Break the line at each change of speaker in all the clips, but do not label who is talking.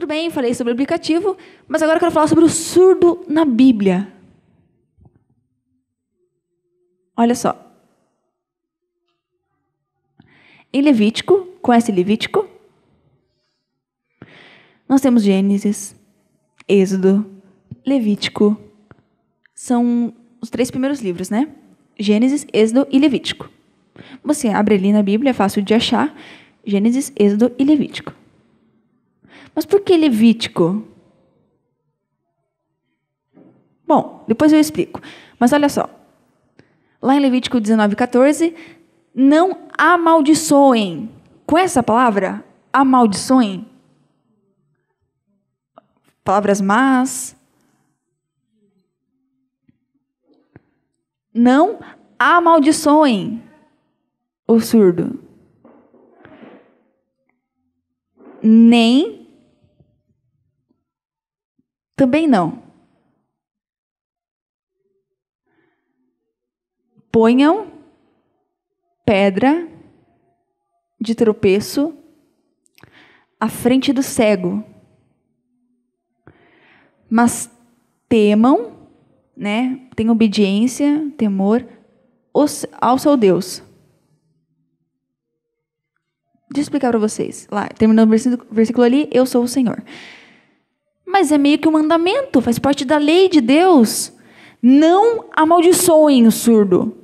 Tudo bem, falei sobre o aplicativo, mas agora eu quero falar sobre o surdo na Bíblia. Olha só. Em Levítico, conhece Levítico? Nós temos Gênesis, Êxodo, Levítico. São os três primeiros livros, né? Gênesis, Êxodo e Levítico. Você abre ali na Bíblia, é fácil de achar. Gênesis, Êxodo e Levítico. Mas por que Levítico? Bom, depois eu explico. Mas olha só. Lá em Levítico 14, não amaldiçoem. Com essa palavra, amaldiçoem. Palavras más. Não amaldiçoem o surdo. Nem também não. Ponham pedra de tropeço à frente do cego. Mas temam, né? Tem obediência, temor ao seu Deus. Deixa eu explicar para vocês. Lá, terminando o versículo ali, eu sou o Senhor. Mas é meio que um mandamento, faz parte da lei de Deus. Não amaldiçoem o surdo.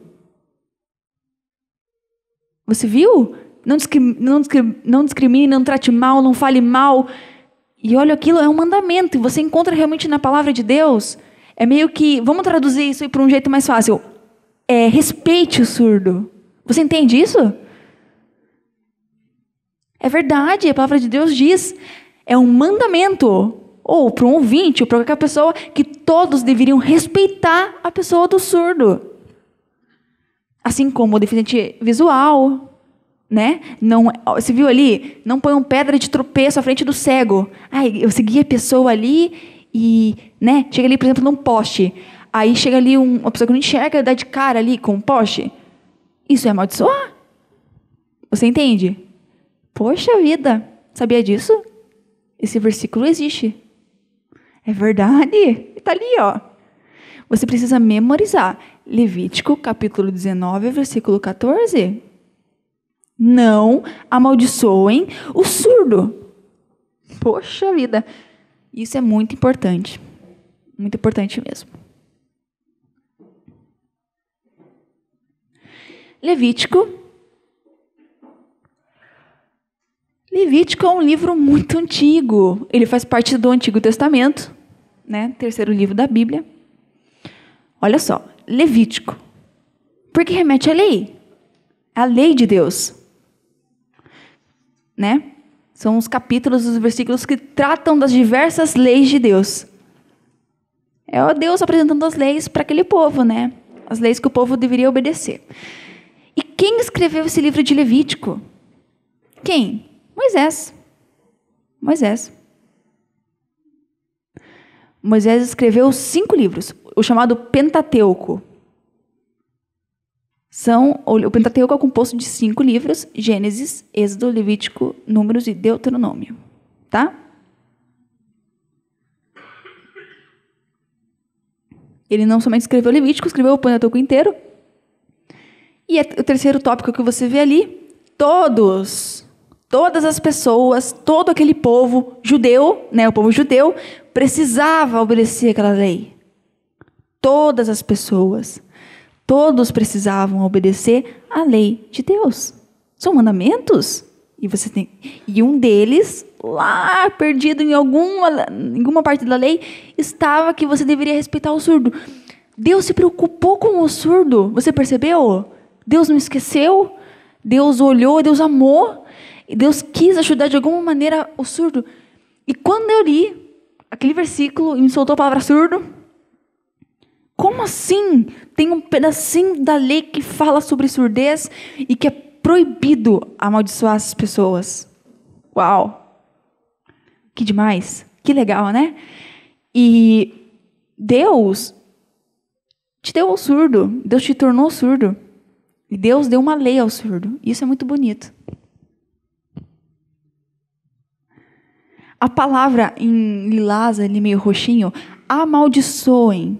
Você viu? Não, discrimine, não, discrimine, não, discrimine, não trate mal, não fale mal. E olha, aquilo é um mandamento, e você encontra realmente na palavra de Deus. É meio que, vamos traduzir isso para um jeito mais fácil. É, respeite o surdo. Você entende isso? É verdade, a palavra de Deus diz. É um mandamento ou para um ouvinte, ou para qualquer pessoa, que todos deveriam respeitar a pessoa do surdo. Assim como o deficiente visual, né? Não, você viu ali? Não põe um pedra de tropeço à frente do cego. Ai, eu segui a pessoa ali e, né? Chega ali, por exemplo, num poste. Aí chega ali um, uma pessoa que não enxerga, dá de cara ali com um poste. Isso é amaldiçoar. Você entende? Poxa vida, sabia disso? Esse versículo existe. É verdade? Está ali, ó. Você precisa memorizar. Levítico, capítulo 19, versículo 14. Não amaldiçoem o surdo. Poxa vida. Isso é muito importante. Muito importante mesmo. Levítico Levítico é um livro muito antigo. Ele faz parte do Antigo Testamento, né? Terceiro livro da Bíblia. Olha só, Levítico. Porque remete à lei. à lei de Deus. Né? São os capítulos, os versículos que tratam das diversas leis de Deus. É o Deus apresentando as leis para aquele povo, né? As leis que o povo deveria obedecer. E quem escreveu esse livro de Levítico? Quem? Moisés. Moisés. Moisés escreveu cinco livros, o chamado Pentateuco. São, o Pentateuco é composto de cinco livros: Gênesis, Êxodo, Levítico, Números e Deuteronômio. Tá? Ele não somente escreveu Levítico, escreveu o Pentateuco inteiro. E é o terceiro tópico que você vê ali, todos todas as pessoas, todo aquele povo judeu, né, o povo judeu, precisava obedecer aquela lei. Todas as pessoas, todos precisavam obedecer a lei de Deus. São mandamentos e você tem e um deles lá perdido em alguma em alguma parte da lei estava que você deveria respeitar o surdo. Deus se preocupou com o surdo. Você percebeu? Deus não esqueceu. Deus olhou, Deus amou e Deus quis ajudar de alguma maneira o surdo. E quando eu li aquele versículo e me soltou a palavra surdo, como assim? Tem um pedacinho da lei que fala sobre surdez e que é proibido amaldiçoar as pessoas. Uau! Que demais! Que legal, né? E Deus te deu o surdo, Deus te tornou surdo. E Deus deu uma lei ao surdo. Isso é muito bonito. A palavra em lilás, ali meio roxinho, amaldiçoem.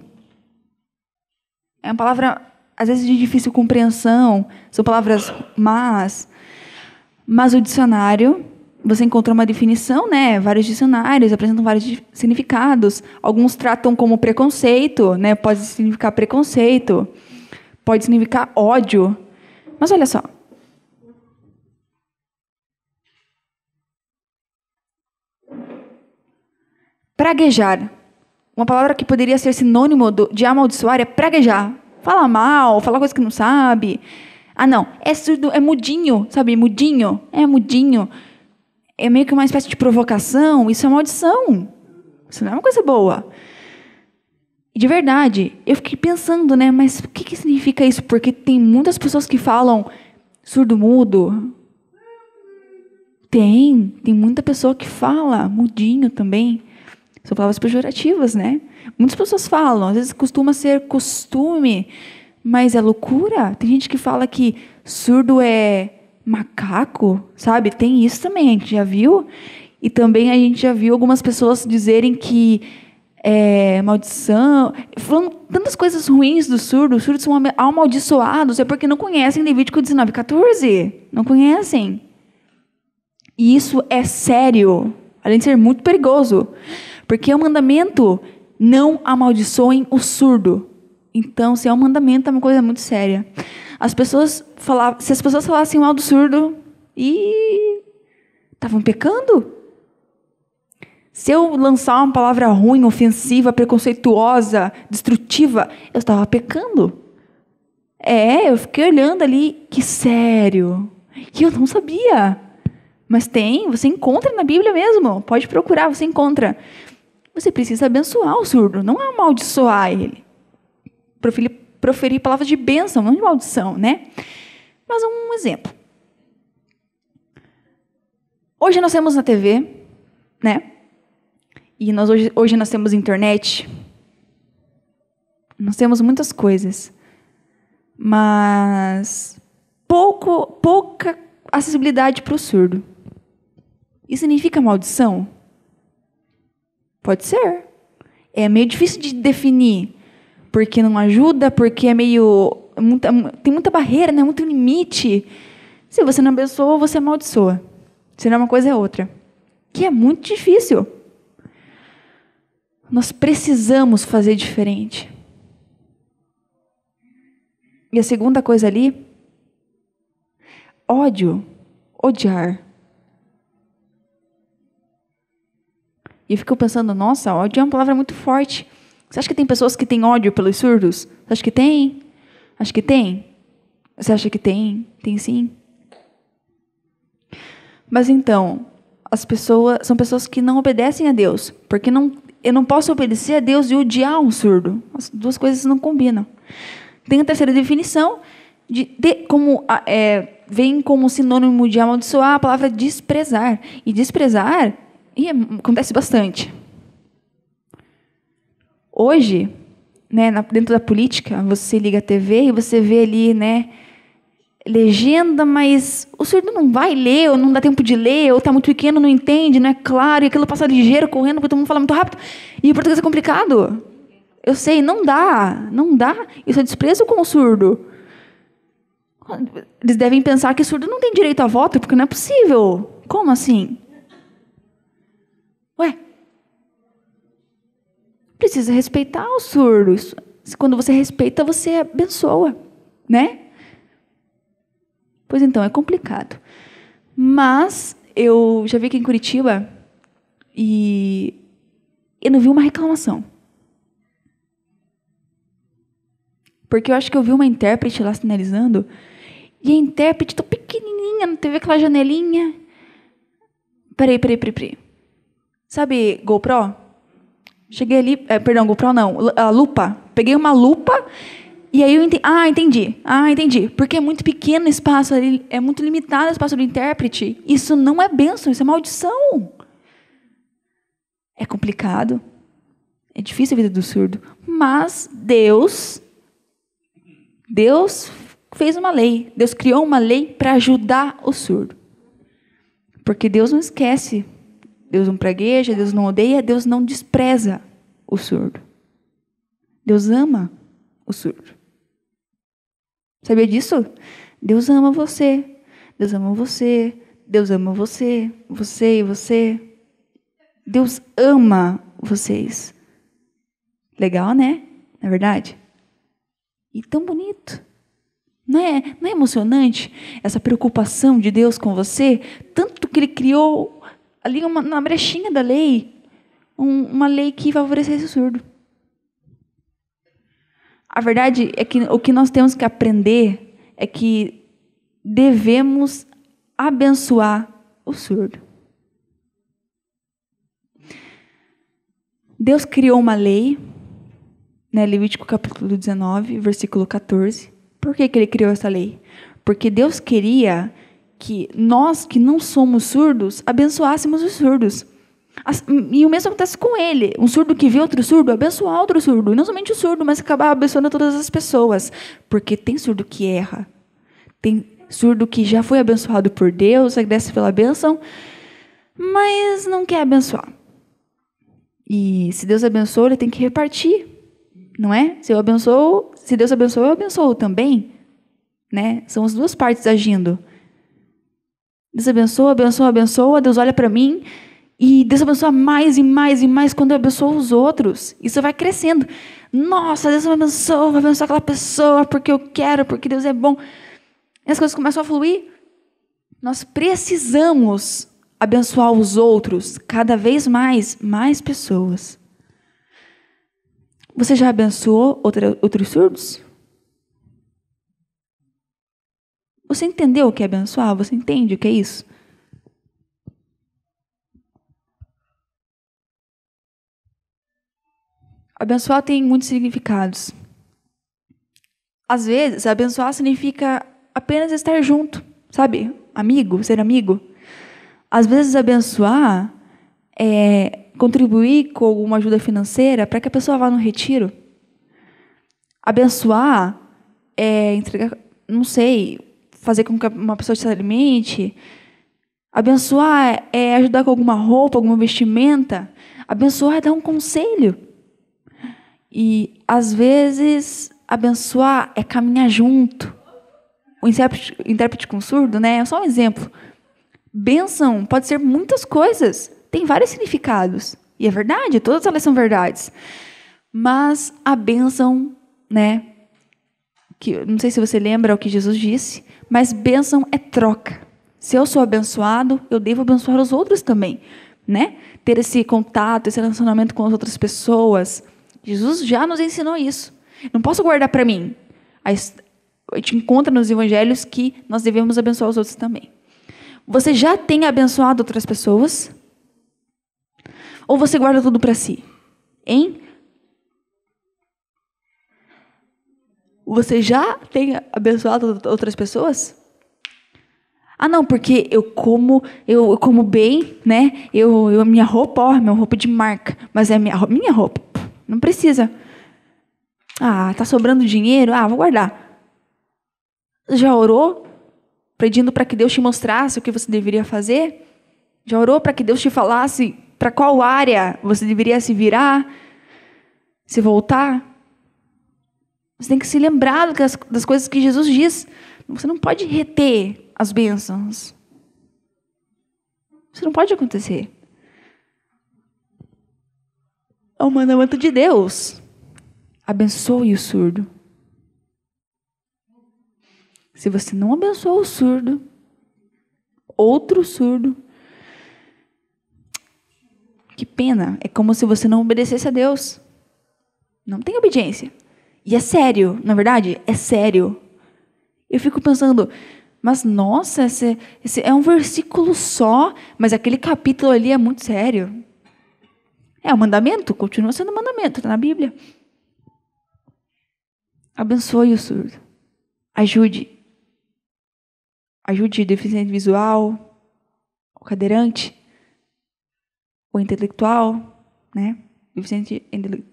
É uma palavra, às vezes, de difícil compreensão, são palavras más. Mas o dicionário, você encontra uma definição, né? Vários dicionários apresentam vários significados. Alguns tratam como preconceito, né? Pode significar preconceito, pode significar ódio. Mas olha só, Praguejar. Uma palavra que poderia ser sinônimo de amaldiçoar é praguejar. Fala mal, fala coisa que não sabe. Ah, não. É surdo, é mudinho, sabe? Mudinho. É mudinho. É meio que uma espécie de provocação. Isso é maldição. Isso não é uma coisa boa. E de verdade, eu fiquei pensando, né? Mas o que, que significa isso? Porque tem muitas pessoas que falam surdo-mudo. Tem. Tem muita pessoa que fala mudinho também. São palavras pejorativas, né? Muitas pessoas falam, às vezes costuma ser costume, mas é loucura. Tem gente que fala que surdo é macaco, sabe? Tem isso também, a gente já viu. E também a gente já viu algumas pessoas dizerem que é, maldição, falando tantas coisas ruins do surdo, os surdos são amaldiçoados, é porque não conhecem Levítico 19, 14. Não conhecem. E isso é sério, além de ser muito perigoso. Porque é um mandamento, não amaldiçoem o surdo. Então, se é um mandamento, é uma coisa muito séria. As pessoas falavam, se as pessoas falassem mal do surdo, e estavam pecando. Se eu lançar uma palavra ruim, ofensiva, preconceituosa, destrutiva, eu estava pecando. É, eu fiquei olhando ali, que sério. E eu não sabia. Mas tem, você encontra na Bíblia mesmo. Pode procurar, você encontra. Você precisa abençoar o surdo, não é amaldiçoar ele. Proferir, proferir palavras de bênção, não de maldição, né? Mas um exemplo. Hoje nós temos na TV, né? E nós hoje, hoje nós temos internet. Nós temos muitas coisas. Mas pouco, pouca acessibilidade para o surdo. Isso significa maldição? Pode ser. É meio difícil de definir. Porque não ajuda, porque é meio. É muita, tem muita barreira, né? muito limite. Se você não abençoa, você amaldiçoa. Se não é uma coisa, é outra. Que é muito difícil. Nós precisamos fazer diferente. E a segunda coisa ali, ódio, odiar. E eu fico pensando, nossa, ódio é uma palavra muito forte. Você acha que tem pessoas que têm ódio pelos surdos? Você acha que tem? Acho que tem. Você acha que tem? Tem sim. Mas então, as pessoas são pessoas que não obedecem a Deus, porque não eu não posso obedecer a Deus e odiar um surdo. As duas coisas não combinam. Tem a terceira definição de, de como é, vem como sinônimo de amaldiçoar a palavra desprezar e desprezar e é, acontece bastante. Hoje, né, dentro da política, você liga a TV e você vê ali, né, legenda, mas o surdo não vai ler, ou não dá tempo de ler, ou está muito pequeno, não entende, não é claro, e aquilo passa ligeiro, correndo, porque todo mundo fala muito rápido. E o português é complicado. Eu sei, não dá, não dá. Isso é desprezo com o surdo. Eles devem pensar que o surdo não tem direito a voto, porque não é possível. Como assim? Ué? Precisa respeitar os surdos. quando você respeita, você abençoa, né? Pois então, é complicado. Mas eu já vi aqui em Curitiba e eu não vi uma reclamação. Porque eu acho que eu vi uma intérprete lá sinalizando e a intérprete tão pequenininha, não teve aquela janelinha. Peraí, peraí, peraí, peraí. Sabe GoPro? Cheguei ali, é, perdão, GoPro não, a lupa. Peguei uma lupa e aí eu entendi, ah, entendi. Ah, entendi. Porque é muito pequeno o espaço ali, é muito limitado o espaço do intérprete. Isso não é bênção, isso é maldição. É complicado. É difícil a vida do surdo, mas Deus Deus fez uma lei, Deus criou uma lei para ajudar o surdo. Porque Deus não esquece Deus não pragueja, Deus não odeia, Deus não despreza o surdo. Deus ama o surdo. Sabia disso? Deus ama você. Deus ama você. Deus ama você. Você e você. Deus ama vocês. Legal, né? Na é verdade? E tão bonito. Não é, não é emocionante essa preocupação de Deus com você? Tanto que ele criou ali uma, na brechinha da lei, um, uma lei que favorecesse o surdo. A verdade é que o que nós temos que aprender é que devemos abençoar o surdo. Deus criou uma lei, né, Levítico capítulo 19, versículo 14. Por que, que ele criou essa lei? Porque Deus queria que nós que não somos surdos abençoássemos os surdos. E o mesmo acontece com ele. Um surdo que vê outro surdo abençoar outro surdo. E não somente o surdo, mas acabar abençoando todas as pessoas. Porque tem surdo que erra. Tem surdo que já foi abençoado por Deus, agradece pela bênção, mas não quer abençoar. E se Deus abençoou, ele tem que repartir, não é? Se eu abençoo, se Deus abençoou, eu abençoo também, né? São as duas partes agindo. Deus abençoa, abençoa, abençoa. Deus olha para mim e Deus abençoa mais e mais e mais quando eu abençoo os outros. Isso vai crescendo. Nossa, Deus me abençoa, vai abençoar aquela pessoa porque eu quero, porque Deus é bom. E as coisas começam a fluir. Nós precisamos abençoar os outros, cada vez mais, mais pessoas. Você já abençoou outra, outros surdos? Você entendeu o que é abençoar? Você entende o que é isso? Abençoar tem muitos significados. Às vezes, abençoar significa apenas estar junto, sabe? Amigo, ser amigo. Às vezes, abençoar é contribuir com alguma ajuda financeira para que a pessoa vá no retiro. Abençoar é entregar, não sei, fazer com que uma pessoa se alimente. Abençoar é, é ajudar com alguma roupa, alguma vestimenta. Abençoar é dar um conselho. E, às vezes, abençoar é caminhar junto. O intérprete, o intérprete com surdo, né? É só um exemplo. Bênção pode ser muitas coisas. Tem vários significados. E é verdade, todas elas são verdades. Mas a bênção, né? que não sei se você lembra o que Jesus disse, mas bênção é troca. Se eu sou abençoado, eu devo abençoar os outros também, né? Ter esse contato, esse relacionamento com as outras pessoas. Jesus já nos ensinou isso. Não posso guardar para mim. A gente encontra nos evangelhos que nós devemos abençoar os outros também. Você já tem abençoado outras pessoas? Ou você guarda tudo para si? Hein? você já tem abençoado outras pessoas? Ah, não, porque eu como, eu, eu como bem, né? Eu, eu minha roupa, ó, minha roupa de marca, mas é minha, minha roupa. Não precisa. Ah, tá sobrando dinheiro? Ah, vou guardar. Já orou? Pedindo para que Deus te mostrasse o que você deveria fazer? Já orou para que Deus te falasse para qual área você deveria se virar? Se voltar? Você tem que se lembrar das, das coisas que Jesus diz. Você não pode reter as bênçãos. Isso não pode acontecer. É um mandamento de Deus. Abençoe o surdo. Se você não abençoa o surdo, outro surdo, que pena. É como se você não obedecesse a Deus. Não tem obediência. E é sério, na verdade, é sério. Eu fico pensando, mas nossa, esse, esse é um versículo só, mas aquele capítulo ali é muito sério. É um mandamento, continua sendo um mandamento, está na Bíblia. Abençoe o surdo. Ajude. Ajude o deficiente visual, o cadeirante, o intelectual, né? Deficiente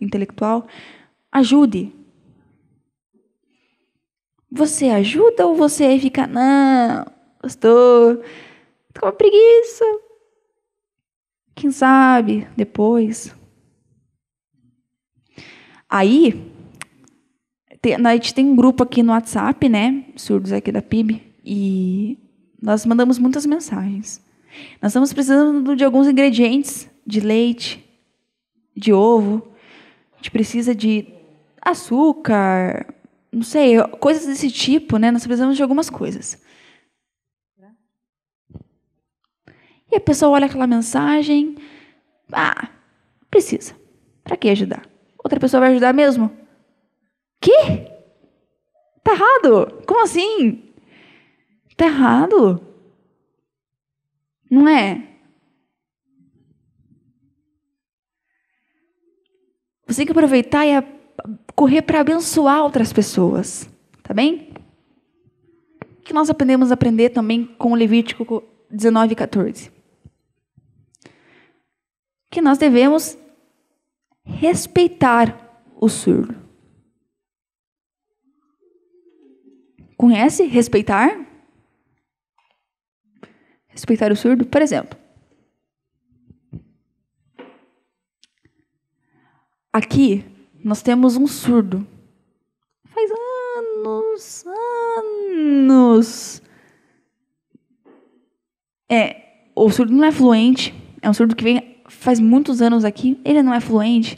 intelectual. Ajude. Você ajuda ou você fica, não, pastor, tô com uma preguiça. Quem sabe depois. Aí, tem, a gente tem um grupo aqui no WhatsApp, né? Surdos aqui da PIB. E nós mandamos muitas mensagens. Nós estamos precisando de alguns ingredientes: de leite, de ovo, a gente precisa de açúcar, não sei, coisas desse tipo, né? Nós precisamos de algumas coisas. E a pessoa olha aquela mensagem, ah, precisa. Para que ajudar? Outra pessoa vai ajudar mesmo? Que? Tá errado? Como assim? Tá errado? Não é? Você tem que aproveitar e correr para abençoar outras pessoas, tá bem? O que nós aprendemos a aprender também com Levítico 19, 14? Que nós devemos respeitar o surdo. Conhece respeitar? Respeitar o surdo, por exemplo. Aqui nós temos um surdo. Faz anos, anos. É, o surdo não é fluente, é um surdo que vem faz muitos anos aqui, ele não é fluente,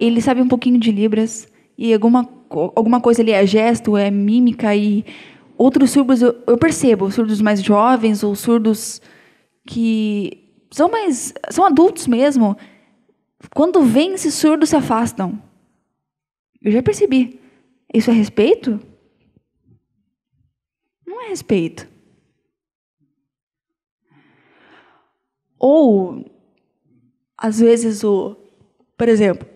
ele sabe um pouquinho de libras e alguma alguma coisa ali é gesto, é mímica e outros surdos eu, eu percebo, surdos mais jovens ou surdos que são mais são adultos mesmo, quando vem esses surdos se afastam. Eu já percebi. Isso é respeito? Não é respeito. Ou, às vezes, o. Por exemplo,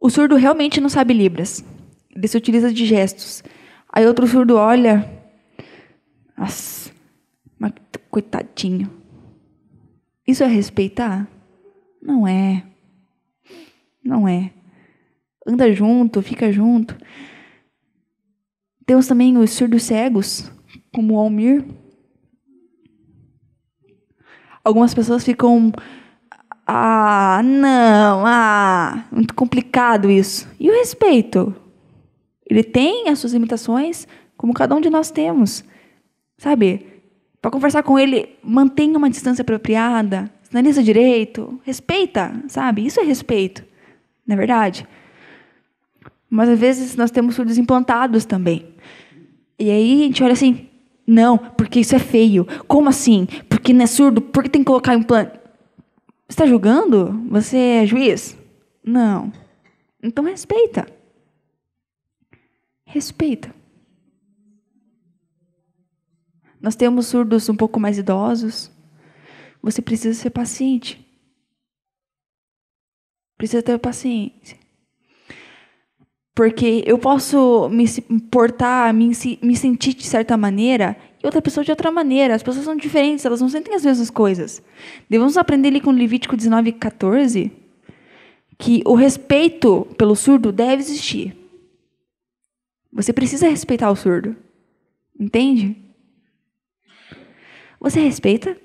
o surdo realmente não sabe Libras. Ele se utiliza de gestos. Aí outro surdo olha. Nossa, mas coitadinho. Isso é respeitar? Não é. Não é. Anda junto, fica junto. Temos também os surdos cegos, como o Almir. Algumas pessoas ficam. Ah, não, ah, muito complicado isso. E o respeito? Ele tem as suas limitações, como cada um de nós temos. Sabe? Para conversar com ele, mantenha uma distância apropriada, sinaliza direito, respeita, sabe? Isso é respeito. Não é verdade? Mas às vezes nós temos surdos implantados também. E aí a gente olha assim, não, porque isso é feio. Como assim? Porque não é surdo? Por que tem que colocar implante? Você está julgando? Você é juiz? Não. Então respeita. Respeita. Nós temos surdos um pouco mais idosos. Você precisa ser paciente. Precisa ter paciência. Porque eu posso me portar, me, me sentir de certa maneira e outra pessoa de outra maneira. As pessoas são diferentes, elas não sentem as mesmas coisas. Devemos aprender ali com Levítico 19, 14, que o respeito pelo surdo deve existir. Você precisa respeitar o surdo. Entende? Você respeita?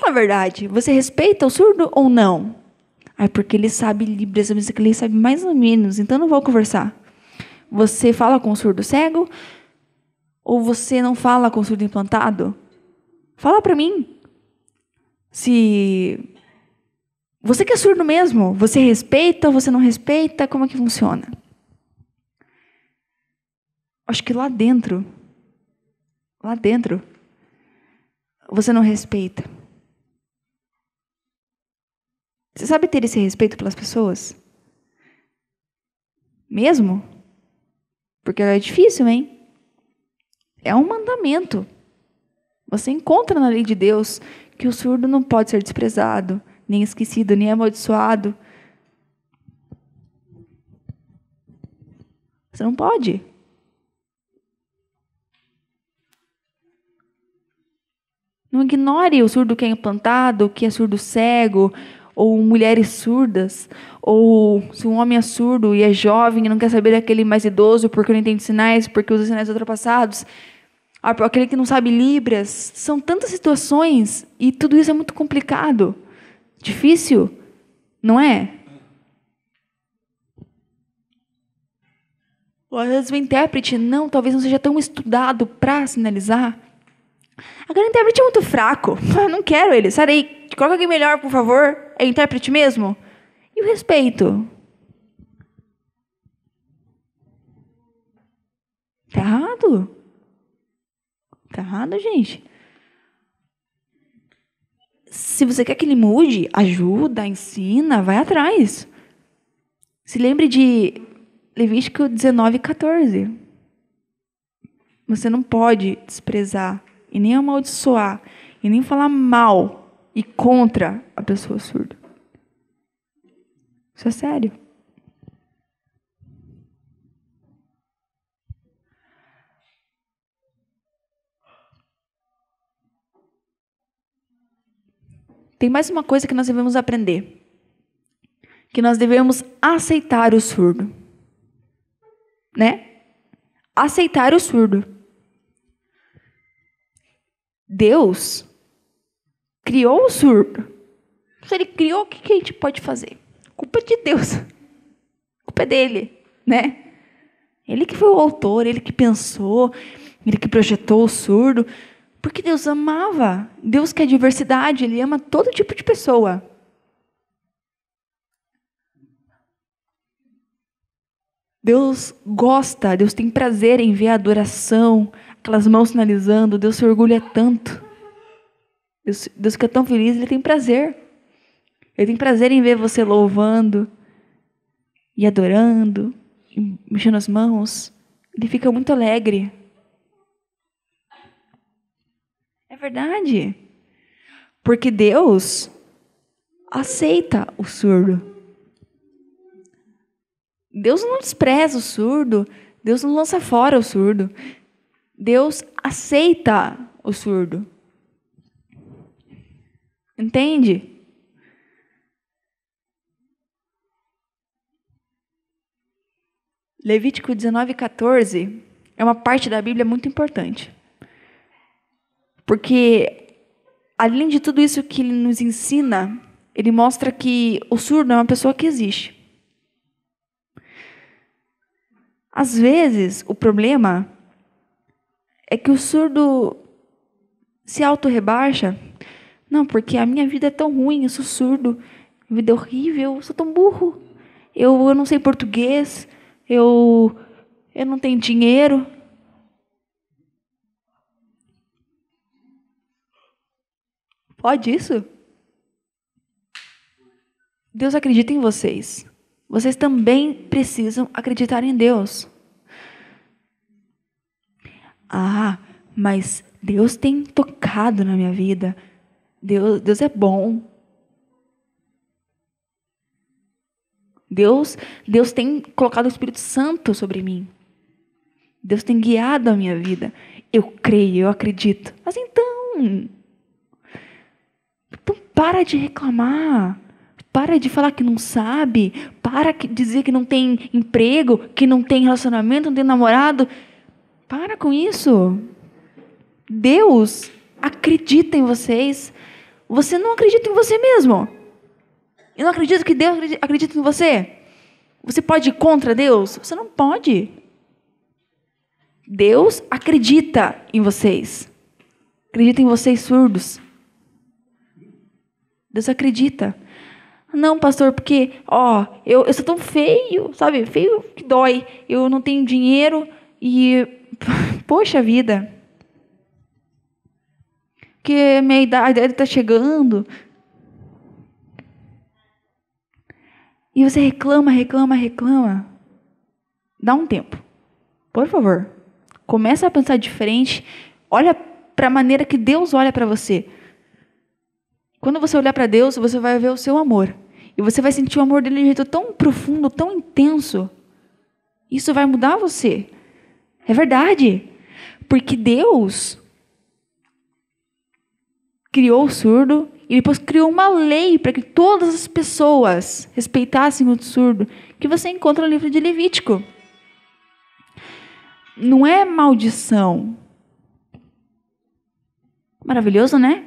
Fala a verdade, você respeita o surdo ou não? Ai, porque ele sabe Libras, mas ele sabe mais ou menos, então não vou conversar. Você fala com o surdo cego? Ou você não fala com o surdo implantado? Fala pra mim. Se. Você que é surdo mesmo, você respeita ou você não respeita? Como é que funciona? Acho que lá dentro. Lá dentro. Você não respeita. Você sabe ter esse respeito pelas pessoas? Mesmo? Porque é difícil, hein? É um mandamento. Você encontra na lei de Deus que o surdo não pode ser desprezado, nem esquecido, nem amaldiçoado. Você não pode. Não ignore o surdo que é implantado, que é surdo cego, ou mulheres surdas, ou se um homem é surdo e é jovem e não quer saber daquele mais idoso porque não entende sinais, porque usa sinais ultrapassados, aquele que não sabe libras, são tantas situações e tudo isso é muito complicado, difícil, não é? Ou às vezes o intérprete, não, talvez não seja tão estudado para sinalizar, Agora o intérprete é muito fraco. Eu não quero ele. Sai daí. Coloca alguém melhor, por favor. É intérprete mesmo? E o respeito? Tá errado. Tá errado, gente. Se você quer que ele mude, ajuda, ensina, vai atrás. Se lembre de Levítico 19, 14. Você não pode desprezar e nem amaldiçoar, e nem falar mal e contra a pessoa surda. Isso é sério. Tem mais uma coisa que nós devemos aprender: que nós devemos aceitar o surdo. Né? Aceitar o surdo. Deus criou o surdo. Se ele criou, o que a gente pode fazer? Culpa de Deus. Culpa é dele, né? Ele que foi o autor, ele que pensou, ele que projetou o surdo. Porque Deus amava. Deus quer diversidade, ele ama todo tipo de pessoa. Deus gosta, Deus tem prazer em ver a adoração, aquelas mãos sinalizando, Deus se orgulha tanto. Deus, Deus fica tão feliz, Ele tem prazer. Ele tem prazer em ver você louvando e adorando, e mexendo as mãos. Ele fica muito alegre. É verdade. Porque Deus aceita o surdo. Deus não despreza o surdo, Deus não lança fora o surdo. Deus aceita o surdo. Entende? Levítico 19:14 é uma parte da Bíblia muito importante. Porque além de tudo isso que ele nos ensina, ele mostra que o surdo é uma pessoa que existe. Às vezes, o problema é que o surdo se auto-rebaixa. Não, porque a minha vida é tão ruim, eu sou surdo, vida é horrível, eu sou tão burro. Eu, eu não sei português, eu, eu não tenho dinheiro. Pode isso? Deus acredita em vocês. Vocês também precisam acreditar em Deus. Ah, mas Deus tem tocado na minha vida. Deus, Deus é bom. Deus, Deus tem colocado o Espírito Santo sobre mim. Deus tem guiado a minha vida. Eu creio, eu acredito. Mas então, então para de reclamar. Para de falar que não sabe, para de dizer que não tem emprego, que não tem relacionamento, não tem namorado. Para com isso. Deus acredita em vocês. Você não acredita em você mesmo. Eu não acredito que Deus acredita em você. Você pode ir contra Deus? Você não pode. Deus acredita em vocês. Acredita em vocês surdos. Deus acredita. Não, pastor, porque, ó, eu, eu sou tão feio, sabe? Feio que dói. Eu não tenho dinheiro e. Poxa vida. Porque minha idade está chegando. E você reclama, reclama, reclama. Dá um tempo. Por favor. Começa a pensar diferente. Olha para a maneira que Deus olha para você. Quando você olhar para Deus, você vai ver o seu amor. E você vai sentir o amor dele de um jeito tão profundo, tão intenso. Isso vai mudar você. É verdade. Porque Deus criou o surdo e depois criou uma lei para que todas as pessoas respeitassem o surdo, que você encontra no livro de Levítico. Não é maldição. Maravilhoso, né?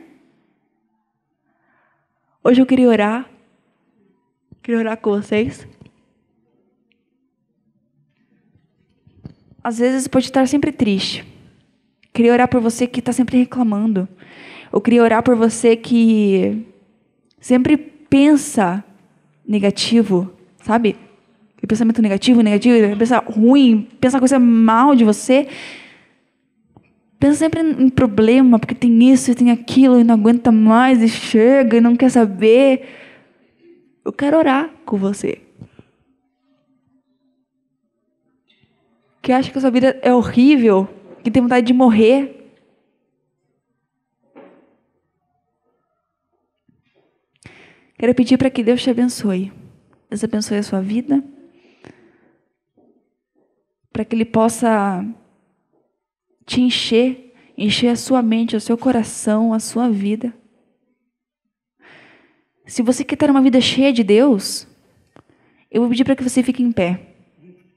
Hoje eu queria orar Queria orar com vocês. Às vezes pode estar sempre triste. Queria orar por você que está sempre reclamando. Eu queria orar por você que sempre pensa negativo, sabe? E pensamento negativo, negativo, pensar ruim, pensar coisa mal de você. Pensa sempre em problema, porque tem isso e tem aquilo, e não aguenta mais, e chega, e não quer saber. Eu quero orar com você. Que acha que a sua vida é horrível, que tem vontade de morrer. Quero pedir para que Deus te abençoe. Deus abençoe a sua vida. Para que Ele possa te encher, encher a sua mente, o seu coração, a sua vida. Se você quer ter uma vida cheia de Deus, eu vou pedir para que você fique em pé.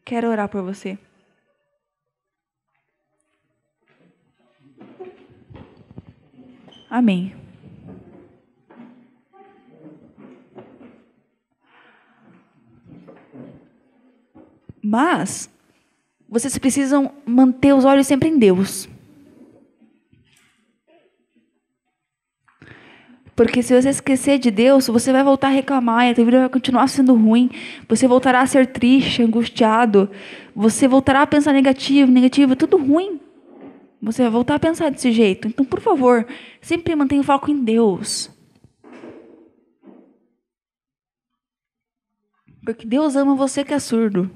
Quero orar por você. Amém. Mas vocês precisam manter os olhos sempre em Deus. Porque se você esquecer de Deus, você vai voltar a reclamar, e a tua vida vai continuar sendo ruim. Você voltará a ser triste, angustiado. Você voltará a pensar negativo, negativo, tudo ruim. Você vai voltar a pensar desse jeito. Então, por favor, sempre mantenha o foco em Deus. Porque Deus ama você que é surdo.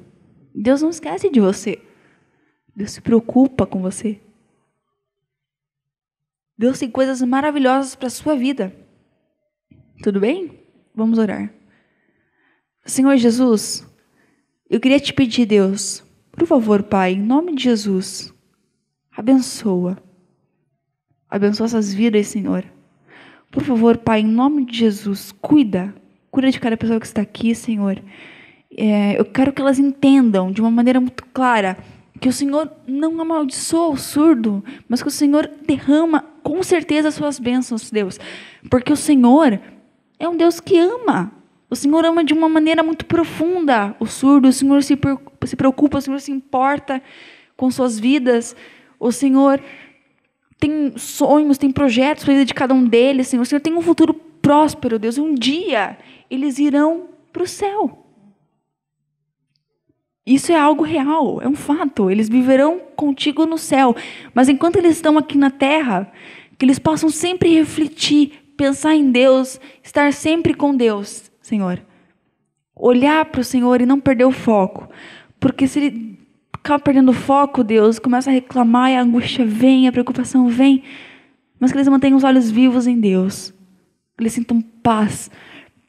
Deus não esquece de você. Deus se preocupa com você. Deus tem coisas maravilhosas para sua vida. Tudo bem? Vamos orar. Senhor Jesus, eu queria te pedir, Deus, por favor, Pai, em nome de Jesus, abençoa. Abençoa essas vidas, Senhor. Por favor, Pai, em nome de Jesus, cuida. Cuida de cada pessoa que está aqui, Senhor. É, eu quero que elas entendam de uma maneira muito clara que o Senhor não amaldiçoa o surdo, mas que o Senhor derrama com certeza as suas bênçãos, Deus. Porque o Senhor é um Deus que ama. O Senhor ama de uma maneira muito profunda o surdo, o Senhor se, preocupa, o Senhor se importa com suas vidas, o Senhor tem sonhos, tem projetos para de cada um deles, Senhor. O Senhor tem um futuro próspero, Deus. Um dia eles irão para o céu. Isso é algo real, é um fato. Eles viverão contigo no céu. Mas enquanto eles estão aqui na terra, que eles possam sempre refletir pensar em Deus, estar sempre com Deus, Senhor. Olhar para o Senhor e não perder o foco. Porque se ele acaba perdendo o foco, Deus, começa a reclamar e a angústia vem, a preocupação vem. Mas que eles mantenham os olhos vivos em Deus. Que eles sintam paz.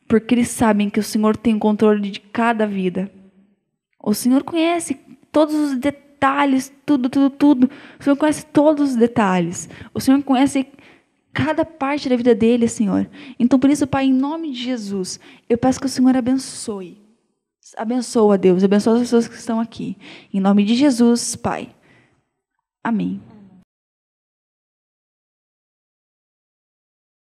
Porque eles sabem que o Senhor tem o controle de cada vida. O Senhor conhece todos os detalhes, tudo, tudo, tudo. O Senhor conhece todos os detalhes. O Senhor conhece cada parte da vida dele, Senhor. Então, por isso, Pai, em nome de Jesus, eu peço que o Senhor abençoe. Abençoa, Deus, abençoa as pessoas que estão aqui. Em nome de Jesus, Pai. Amém.